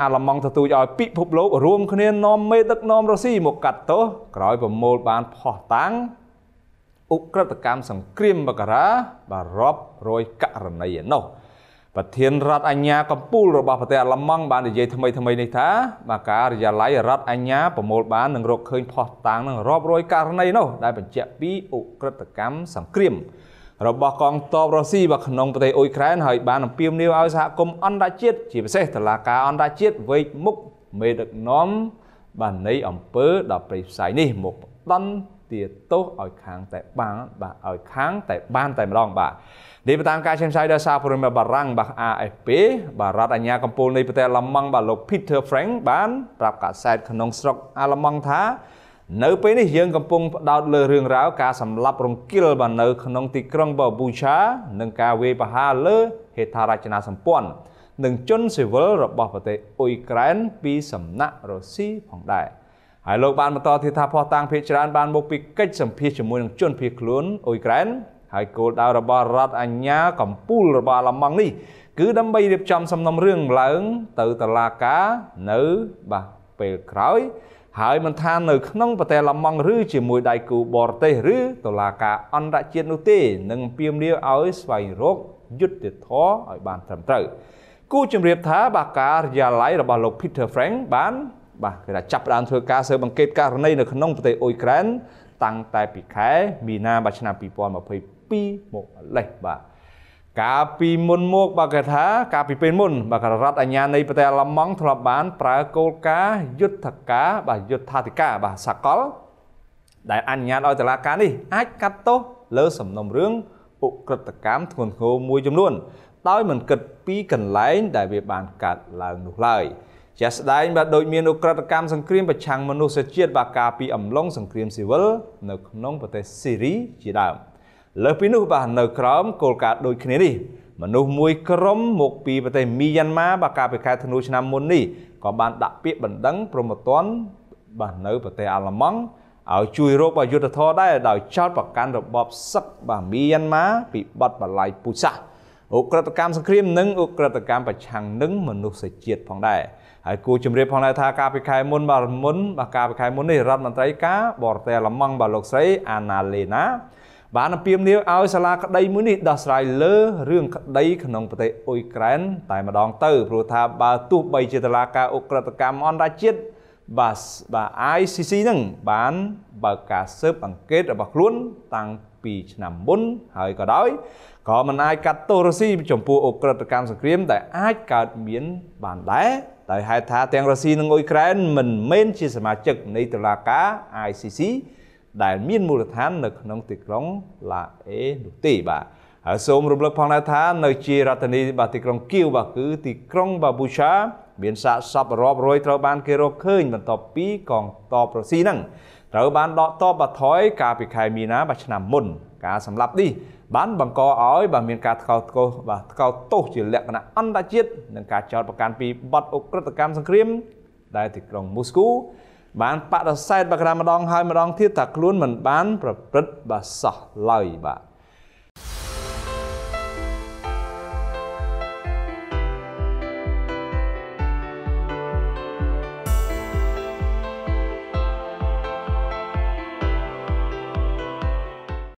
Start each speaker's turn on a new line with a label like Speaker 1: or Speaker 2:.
Speaker 1: អាឡម៉ង់ទទូចឲ្យពិភពលោករួមគ្នានាំមេដឹកនាំរុស្ស៊ីមកកាត់ទោសក្រោយប្រមូលបានផោះតាំងអุกក្រិតកម្មសង្គ្រាមបការាបាទរាប់រយករណីឯនោះប្រធានរដ្ឋអាជ្ញាកម្ពុជារបស់ប្រទេសអាល្លឺម៉ង់បាននិយាយថ្មីថ្មីនេះថាបាទការិយាល័យរដ្ឋអាជ្ញាប្រមូលបាននឹងរកឃើញផោះតាំងនឹងរាប់រយករណីនោះដែលបញ្ជាក់ពីអุกក្រិតកម្មសង្គ្រាមរបស់កងទ័ពរុស្ស៊ីមកក្នុងប្រទេសអ៊ុយក្រែន ហើយបានអំពាវនាវឲ្យសហគមន៍អន្តរជាតិជាពិសេសតុលាការអន្តរជាតិវេកមុខមេដឹកនាំបាននៃអង្គើដល់ប្រៃផ្សាយនេះមកដន់ទាទោសឲ្យខាងតែបានបាទឲ្យខាង តែបាន តែម្ដងបាទនេះតាមការចេញផ្សាយដោយសារព័ត៌មានបារាំងបាទ AFP បាទរដ្ឋអាជ្ញាកម្ពុជានៃប្រទេសអាល្លឺម៉ង់បាទលោក Peter Frank បានប្រាប់កាសែតក្នុងស្រុកអាល្លឺម៉ង់ថានៅពេលនេះយើងកំពុងផ្ដោតលើរឿងរ៉ាវការសម្លាប់រង្គាលបាននៅ ក្នុងទីក្រុងបប៊ូឆានិងការវាយប្រហារលើ ហេដ្ឋារចនាសម្ព័ន្ធនិងជនស៊ីវិលរបស់ប្រទេសអ៊ុយក្រែនពី សំណាក់រុស្ស៊ីផងដែរហើយលោកបានបន្តទៀតថាផោះតាំងភៀចច្រើនបានមកពីកិច្ចសម្ភារជាមួយនឹងជនភៀសខ្លួនអ៊ុយក្រែនហើយគោលដៅរបស់រដ្ឋអាជ្ញាកម្ពុជារបស់អាល្លឺម៉ង់នេះគឺដើម្បីរៀបចំសំណុំរឿងឡើង ទៅតុលាការនៅបាទពេលក្រោយហើយមិនថានៅក្នុងប្រទេសឡាម៉ង់ឬជាមួយដៃគូបរទេសឬតុលាការអន្តរជាតិនោះទេនឹងពីមនីឲ្យស្វែងរកយុត្តិធម៌ឲ្យបានត្រឹមត្រូវគូជម្រាបថាបាការិយាល័យរបស់លោក Peter Frank បានបាទគេថាចាប់ផ្ដើមធ្វើការស៊ើបអង្កេតករណីនៅក្នុងប្រទេសអ៊ុយក្រែនតាំងតែពីខែមីនាបាទឆ្នាំ2022មកម្លេះបាទកាលពីមុនមកបើគេថាកាលពីពេលមុនបើគេរដ្ឋអាញានៃប្រទេសអាល្លឺម៉ង់ធ្លាប់បានប្រើគោលការណ៍យុទ្ធការបាទយុទ្ធាធិការបាទសកល ដែលអនុញ្ញាតឲ្យតុលាការនេះអាចកាត់ទោសលើសំណុំរឿងអុក្រិតកម្មធ្ងន់ធ្ងរមួយចំនួនដោយមិនគិតពីកន្លែងដែលវាបានកើតឡើងនោះឡើយជាស្ដែងបាទដូចមានអ ுக ្រិតកម្មសង្គ្រាមប្រឆាំងមនុស្សជាតិបាទកាលពីអំឡុងសង្គ្រាមស៊ីវិលនៅក្នុងប្រទេសស៊េរីជាដើម។លើសពីនោះបាទនៅក្រោមគោលការណ៍ដូចគ្នានេះមនុស្សមួយក្រុមមកពីប្រទេសមីយ៉ាន់ម៉ាបាទកាលពីខែធ្នូឆ្នាំមុននេះក៏បានដាក់ពាក្យបណ្ដឹងប្រមត្តនបាទនៅប្រទេសអាល្លឺម៉ង់ឲ្យជួយរកយុទ្ធធរដែរដោយចោតប្រកាន់របបសឹកបាទមីយ៉ាន់ម៉ាពីបទបលាយពូជសាសន៍អ ுக ្រិតកម្មសង្គ្រាមនិងអ ுக ្រិតកម្មប្រឆាំងនឹងមនុស្សជាតិផងដែរហើយគូជំរាបផងដែរថាកាលពីខែមុនបាទមុនបាទកាលពីខែមុននេះរដ្ឋមន្ត្រីការបរទេសអាល្លឺម៉ង់បាទលោកស្រីអាណាលេណាបានអំពាវនាវឲ្យសាលាក្តីមួយនេះដោះស្រាយលើរឿងក្តីក្នុងប្រទេសអ៊ុយក្រែនតែម្ដង ទៅព្រោះថាបើទោះបីជាតុលាការអ ுக ្រិតកម្មអន្តរជាតិបាទបាទ ICC នឹងបានបើកការស៊ើបអង្កេតរបស់ខ្លួនតាំងពីឆ្នាំមុនហើយក៏ដោយក៏មិនអាចកាត់ទោសរុស្ស៊ីចំពោះអ ுக ្រិតកម្មសង្គ្រាមដែលអាចកើតមានបានដែរដោយហេតុថាទាំងរុស្ស៊ីនិងអ៊ុយក្រែនមិនមែនជាសមាជិកនៃតុលាការ ICC ដែលមានមូលដ្ឋាន នៅក្នុងទីក្រុងឡាអេនោះទេបាទហើយសូមរំលឹកផងដែរថានៅ ជារដ្ឋធានីបាទទីក្រុងគៀវបាទគឺទីក្រុងបាប៊ូឆាមានសាកសពរាប់រយត្រូវបាន គេរកឃើញបន្ទាប់ពីកងតបរុស្ស៊ីហ្នឹងត្រូវបានដកតបបាថយកាលពីខែមីនាបាទឆ្នាំមុនការសម្លាប់នេះបានបង្កឲ្យ បាទមានការថ្កោលទោសបាទថ្កោលទោសជាលក្ខណៈអន្តរជាតិនិងការចោទប្រកាន់ពីបទអុក្រិតកម្មសង្គ្រាម ដែលទីក្រុងមូស្គូបានបដិសេធបាក្រាម្ដងហើយម្ដងទៀតថាខ្លួនមិនបាន ប្រព្រឹត្តបាសោះឡើយបាទ